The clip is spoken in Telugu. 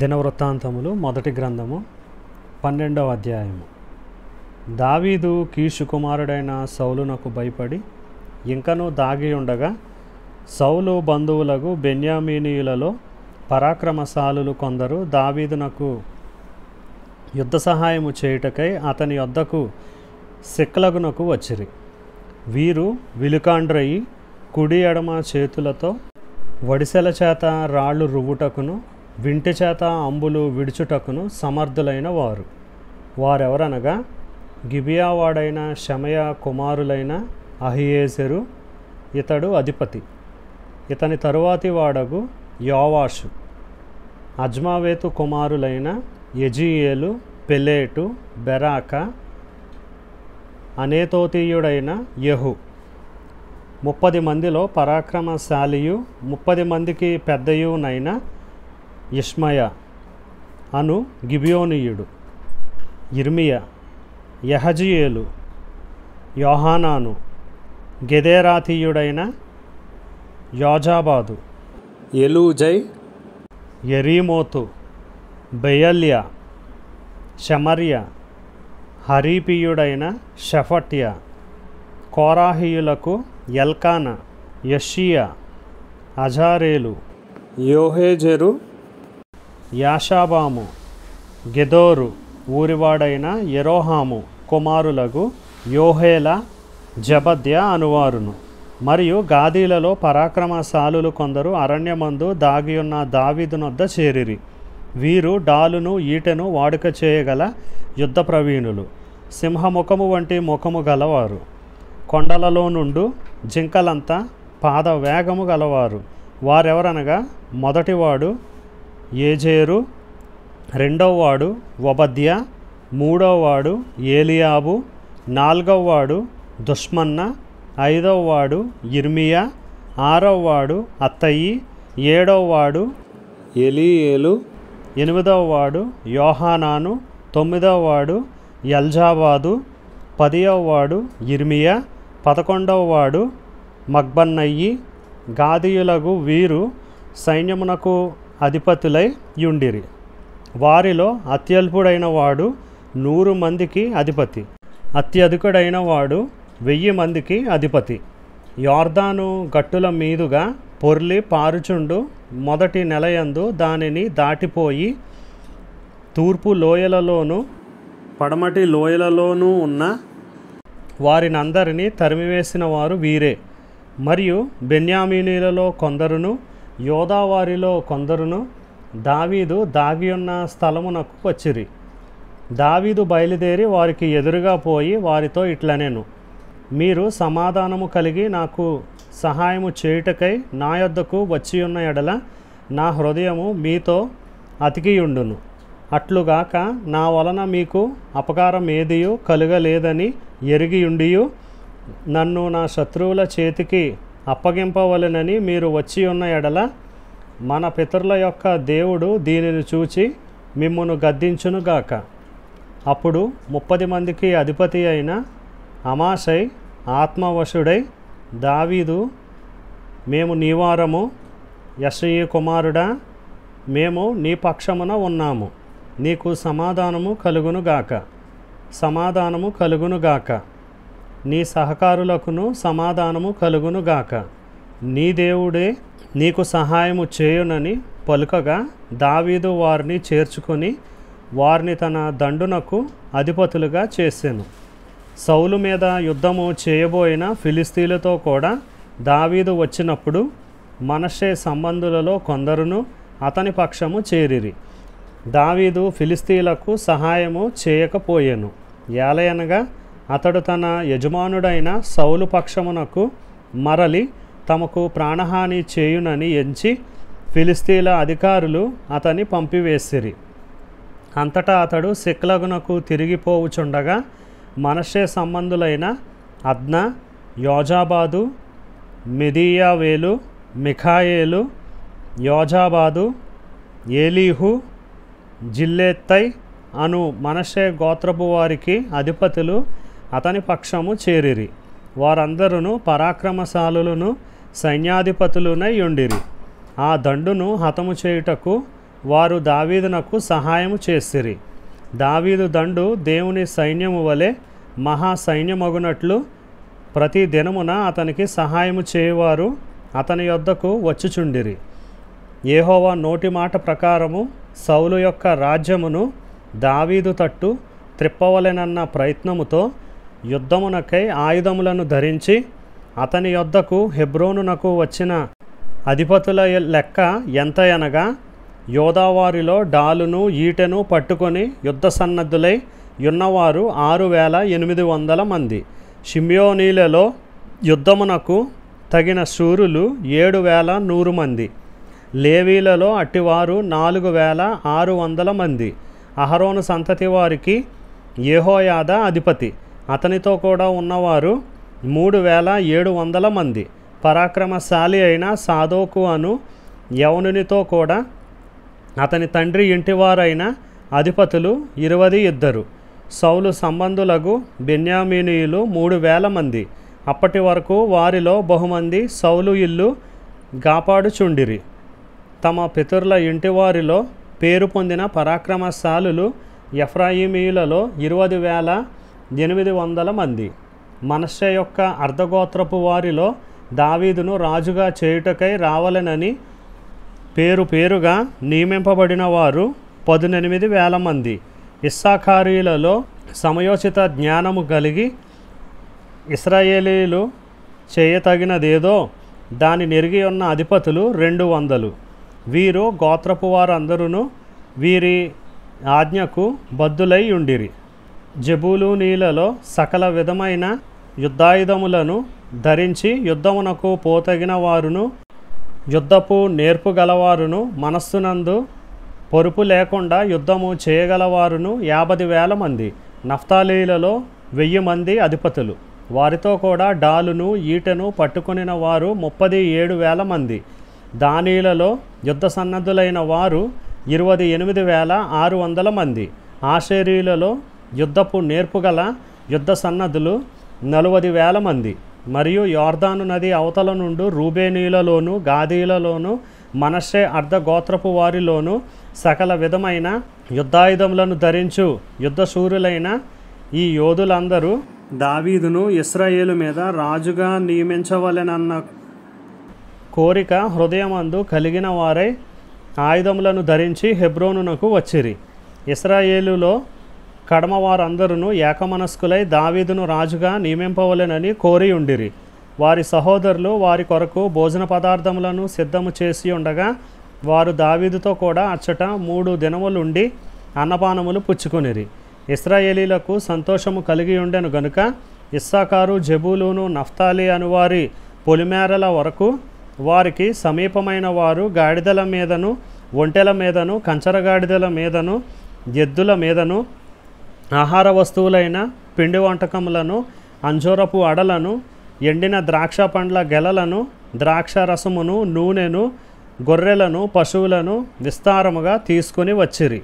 దినవృత్తాంతములు మొదటి గ్రంథము పన్నెండవ అధ్యాయము దావీదు కీషు కుమారుడైన సౌలునకు భయపడి ఇంకనూ దాగి ఉండగా సౌలు బంధువులకు బెన్యామీనీయులలో పరాక్రమశాలులు కొందరు దావీదునకు యుద్ధ సహాయము చేయుటకై అతని యొద్దకు శిక్లగునకు వచ్చిరి వీరు విలుకాండ్రయి కుడి ఎడమ చేతులతో వడిసెల చేత రాళ్ళు రువ్వుటకును వింటి చేత అంబులు విడుచుటకును సమర్థులైన వారు వారెవరనగా గిబియావాడైన షమయ కుమారులైన అహియేసరు ఇతడు అధిపతి ఇతని తరువాతి వాడగు యోవాషు అజ్మావేతు కుమారులైన ఎజియేలు పెలేటు బెరాక అనేతోతీయుడైన యహు ముప్పది మందిలో పరాక్రమశాలియు ముప్పది మందికి పెద్దయునైన ఇష్మయ అను గిబియోనీయుడు ఇర్మియ యహజియేలు యోహానాను గెదేరాథీయుడైన యోజాబాదు ఎలూజై ఎరీమోతు బెయల్య శమర్య హరీపియుడైన షఫట్య కోరాహీయులకు ఎల్కాన యషియా అజారేలు యోహేజెరు యాషాబాము గెదోరు ఊరివాడైన ఎరోహాము కుమారులకు యోహేల జబద్య అనువారును మరియు గాదీలలో పరాక్రమశాలులు కొందరు అరణ్యమందు దాగియున్న దావీదునొద్ద చేరిరి వీరు డాలును ఈటెను వాడుక చేయగల యుద్ధ ప్రవీణులు సింహముఖము వంటి ముఖము గలవారు కొండలలో నుండు జింకలంతా పాద వేగము గలవారు వారెవరనగా మొదటివాడు ఏజేరు రెండవవాడు వబద్య మూడవవాడు ఏలియాబు నాలుగవవాడు దుష్మన్న ఐదవవాడు ఇర్మియా ఆరవవాడు ఏడవ ఏడవవాడు ఎలియేలు ఎనిమిదవవాడు యోహానాను తొమ్మిదవవాడు ఎల్జాబాదు పదియవవాడు ఇర్మియా పదకొండవవాడు మక్బన్నయ్యి గాదియులగు వీరు సైన్యమునకు అధిపతులై యుండిరి వారిలో అత్యల్పుడైన వాడు నూరు మందికి అధిపతి అత్యధికుడైన వాడు వెయ్యి మందికి అధిపతి యార్దాను గట్టుల మీదుగా పొర్లి పారుచుండు మొదటి నెలయందు దానిని దాటిపోయి తూర్పు లోయలలోను పడమటి లోయలలోనూ ఉన్న వారినందరినీ తరిమివేసిన వారు వీరే మరియు బెన్యామీనీలలో కొందరును యోదావారిలో కొందరును దావీదు దాగి ఉన్న స్థలమునకు వచ్చిరి దావీదు బయలుదేరి వారికి ఎదురుగా పోయి వారితో ఇట్లనేను మీరు సమాధానము కలిగి నాకు సహాయము చేయుటకై నా యొద్దకు వచ్చి ఉన్న ఎడల నా హృదయము మీతో అతికియుండును అట్లుగాక నా వలన మీకు అపకారం ఏదియూ కలుగలేదని ఎరిగియుండియు నన్ను నా శత్రువుల చేతికి అప్పగింపవలెనని మీరు వచ్చి ఉన్న ఎడల మన పితరుల యొక్క దేవుడు దీనిని చూచి మిమ్మను గద్దించునుగాక అప్పుడు ముప్పది మందికి అధిపతి అయిన అమాశై ఆత్మవశుడై దావీదు మేము నీవారము యశయ్య కుమారుడా మేము నీ పక్షమున ఉన్నాము నీకు సమాధానము కలుగునుగాక సమాధానము కలుగునుగాక నీ సహకారులకును సమాధానము కలుగునుగాక నీ దేవుడే నీకు సహాయము చేయునని పలుకగా దావీదు వారిని చేర్చుకొని వారిని తన దండునకు అధిపతులుగా చేశాను సౌలు మీద యుద్ధము చేయబోయిన ఫిలిస్తీన్లతో కూడా దావీదు వచ్చినప్పుడు మనషే సంబంధులలో కొందరును అతని పక్షము చేరిరి దావీదు ఫిలిస్తీలకు సహాయము చేయకపోయాను ఏలయనగా అతడు తన యజమానుడైన సౌలు పక్షమునకు మరలి తమకు ప్రాణహాని చేయునని ఎంచి ఫిలిస్తీన్ల అధికారులు అతని పంపివేసిరి అంతటా అతడు శిక్లగునకు తిరిగిపోవుచుండగా మనషే సంబంధులైన అద్న యోజాబాదు మిదియావేలు మిఖాయేలు యోజాబాదు ఏలీహు జిల్లెత్తై అను మనషే గోత్రపు వారికి అధిపతులు అతని పక్షము చేరిరి వారందరూ పరాక్రమశాలులను సైన్యాధిపతులునై ఉండిరి ఆ దండును హతము చేయుటకు వారు దావీదునకు సహాయము చేసిరి దావీదు దండు దేవుని సైన్యము వలె మహాసైన్యమగునట్లు ప్రతి దినమున అతనికి సహాయము చేయవారు అతని యొద్దకు వచ్చుచుండిరి ఏహోవా నోటి మాట ప్రకారము సౌలు యొక్క రాజ్యమును దావీదు తట్టు త్రిప్పవలెనన్న ప్రయత్నముతో యుద్ధమునకై ఆయుధములను ధరించి అతని యొద్దకు హెబ్రోనునకు వచ్చిన అధిపతుల లెక్క ఎంత అనగా యోదావారిలో డాలును ఈటెను పట్టుకొని యుద్ధ సన్నద్ధులై ఉన్నవారు ఆరు వేల ఎనిమిది వందల మంది షిమ్యోనీలలో యుద్ధమునకు తగిన శూరులు ఏడు వేల నూరు మంది లేవీలలో అట్టివారు నాలుగు వేల ఆరు వందల మంది అహరోను సంతతి వారికి ఏహోయాద అధిపతి అతనితో కూడా ఉన్నవారు మూడు వేల ఏడు వందల మంది పరాక్రమశాలి అయిన సాధోకు అను యవనునితో కూడా అతని తండ్రి ఇంటివారైన అధిపతులు ఇరవై ఇద్దరు సౌలు సంబంధులకు బెన్యామీనీయులు మూడు వేల మంది అప్పటి వరకు వారిలో బహుమంది సౌలు ఇల్లు గాపాడుచుండిరి తమ పితరుల ఇంటివారిలో పేరు పొందిన పరాక్రమశాలులు ఎఫ్రాయిమీయులలో ఇరవై వేల ఎనిమిది వందల మంది మనస్య యొక్క అర్ధగోత్రపు వారిలో దావీదును రాజుగా చేయుటకై రావలెనని పేరు పేరుగా నియమింపబడిన వారు పదునెనిమిది వేల మంది ఇస్సాఖారీలలో సమయోచిత జ్ఞానము కలిగి ఇస్రాయేలీలు చేయతగినదేదో దాని నెరిగి ఉన్న అధిపతులు రెండు వందలు వీరు గోత్రపు వారందరూ వీరి ఆజ్ఞకు బద్దులై ఉండిరి జబూలూనీలలో సకల విధమైన యుద్ధాయుధములను ధరించి యుద్ధమునకు పోతగిన వారును యుద్ధపు నేర్పు గలవారును మనస్సునందు పొరుపు లేకుండా యుద్ధము చేయగలవారును యాభై వేల మంది నఫ్తాలీలలో వెయ్యి మంది అధిపతులు వారితో కూడా డాలును ఈటను పట్టుకొనిన వారు ముప్పది ఏడు వేల మంది దానీలలో యుద్ధ సన్నద్ధులైన వారు ఇరవై ఎనిమిది వేల ఆరు వందల మంది ఆషేరీలలో యుద్ధపు నేర్పుగల యుద్ధ సన్నద్ధులు నలువది వేల మంది మరియు యోర్దాను నది అవతల నుండి రూబేనీలలోను గాదీలలోను మనషే అర్ధగోత్రపు వారిలోను సకల విధమైన యుద్ధాయుధములను ధరించు యుద్ధశూరులైన ఈ యోధులందరూ దావీదును ఇస్రాయేలు మీద రాజుగా నియమించవలెనన్న కోరిక హృదయమందు కలిగిన వారై ఆయుధములను ధరించి హెబ్రోనునకు వచ్చిరి ఇస్రాయేలులో కడమ వారందరూ ఏకమనస్కులై దావీదును రాజుగా నియమింపవలెనని కోరి ఉండిరి వారి సహోదరులు వారి కొరకు భోజన పదార్థములను సిద్ధము చేసి ఉండగా వారు దావీదుతో కూడా అచ్చట మూడు దినములుండి అన్నపానములు పుచ్చుకొనిరి ఇస్రాయేలీలకు సంతోషము కలిగి ఉండెను గనుక ఇస్సాకారు జబూలును నఫ్తాలి అనువారి పొలిమేరల వరకు వారికి సమీపమైన వారు గాడిదల మీదను ఒంటెల మీదను కంచరగాడిదల మీదను ఎద్దుల మీదను ఆహార వస్తువులైన పిండి వంటకములను అంజూరపు అడలను ఎండిన ద్రాక్ష పండ్ల గెలలను ద్రాక్ష రసమును నూనెను గొర్రెలను పశువులను విస్తారముగా తీసుకొని వచ్చిరి